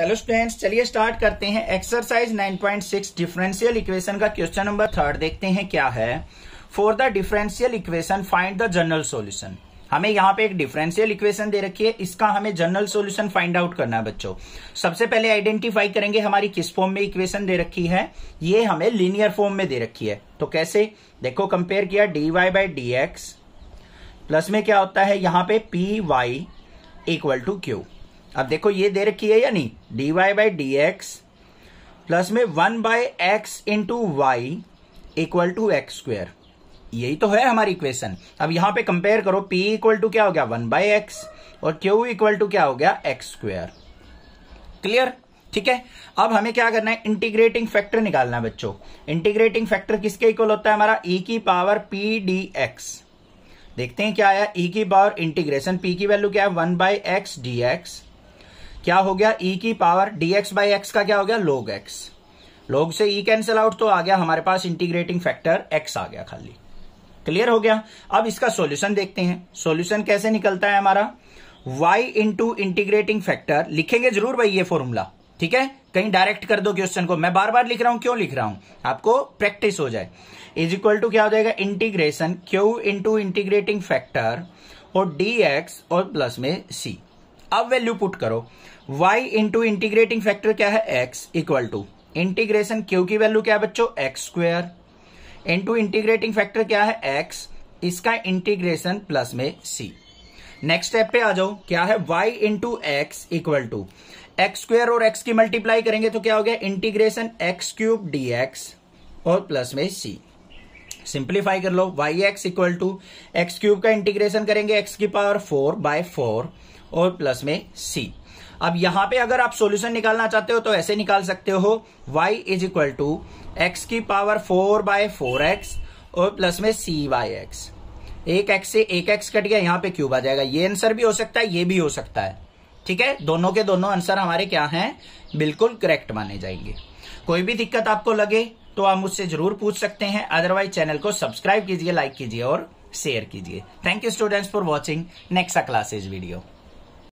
hello students चलिए start करते हैं एक्सरसाइज 9.6 डिफरेंशियल इक्वेशन का क्वेश्चन नंबर थर्ड देखते हैं क्या है for the differential equation find the general solution हमें यहाँ पे एक डिफरेंशियल इक्वेशन दे रखी है इसका हमें जनरल सॉल्यूशन फाइंड आउट करना है बच्चों सबसे पहले आइडेंटिफाई करेंगे हमारी किस फॉर्म में इक्वेशन दे रखी है ये हमें लीनियर फॉर्म में दे रखी है तो कैसे देखो कंपेयर किया D Y by D X plus में क्या होता है यहाँ पे P Y equal to Q अब देखो ये दे रखी है या नहीं D Y by D X plus में one by X into Y equal to X square यही तो है हमारी इक्वेशन अब यहां पे कंपेयर करो p इक्वल टू क्या हो गया वन बाय एक्स और q इक्वल टू क्या हो गया एक्स स्क्वेयर क्लियर ठीक है अब हमें क्या करना है इंटीग्रेटिंग फैक्टर निकालना है बच्चों इंटीग्रेटिंग फैक्टर किसके इक्वल होता है हमारा e की पावर पी डी एक्स देखते हैं क्या आया e की पावर इंटीग्रेशन p की वैल्यू क्या है one by X D X क्या हो गया ई e की पावर dx बाई एक्स का क्या हो गया लोग एक्स लोग से e कैंसिल आउट तो आ गया हमारे पास इंटीग्रेटिंग फैक्टर x आ गया खाली क्लियर हो गया अब इसका सॉल्यूशन देखते हैं सॉल्यूशन कैसे निकलता है हमारा y इंटू इंटीग्रेटिंग फैक्टर लिखेंगे जरूर भाई ये फॉर्मूला ठीक है कहीं डायरेक्ट कर दो क्वेश्चन को मैं बार बार लिख रहा हूं क्यों लिख रहा हूं आपको प्रैक्टिस हो जाए इज इक्वल टू क्या हो जाएगा integration Q into integrating factor और डी एक्स और प्लस में सी अब वैल्यू पुट करो y इंटू इंटीग्रेटिंग फैक्टर क्या है x equal to integration q की वैल्यू क्या है बच्चों X square into integrating factor क्या है x इसका इंटीग्रेशन प्लस में c नेक्स्ट स्टेप पे आ जाओ क्या है y into X equal to X square और x की मल्टीप्लाई करेंगे तो क्या हो गया इंटीग्रेशन एक्स क्यूब डी और प्लस में सी सिंप्लीफाई कर लो y x equal to x cube का इंटीग्रेशन करेंगे एक्स की पावर फोर बाय फोर और प्लस में सी अब यहां पे अगर आप सॉल्यूशन निकालना चाहते हो तो ऐसे निकाल सकते हो y is equal to x की power four by four x और प्लस में सी वाई एक्स एक एक्स से एक एक्स कट गया यहां पे क्यूब आ जाएगा ये आंसर भी हो सकता है ये भी हो सकता है ठीक है दोनों के दोनों आंसर हमारे क्या हैं बिल्कुल करेक्ट माने जाएंगे कोई भी दिक्कत आपको लगे तो आप मुझसे जरूर पूछ सकते हैं अदरवाइज चैनल को सब्सक्राइब कीजिए लाइक कीजिए और शेयर कीजिए thank you students for watching next classes video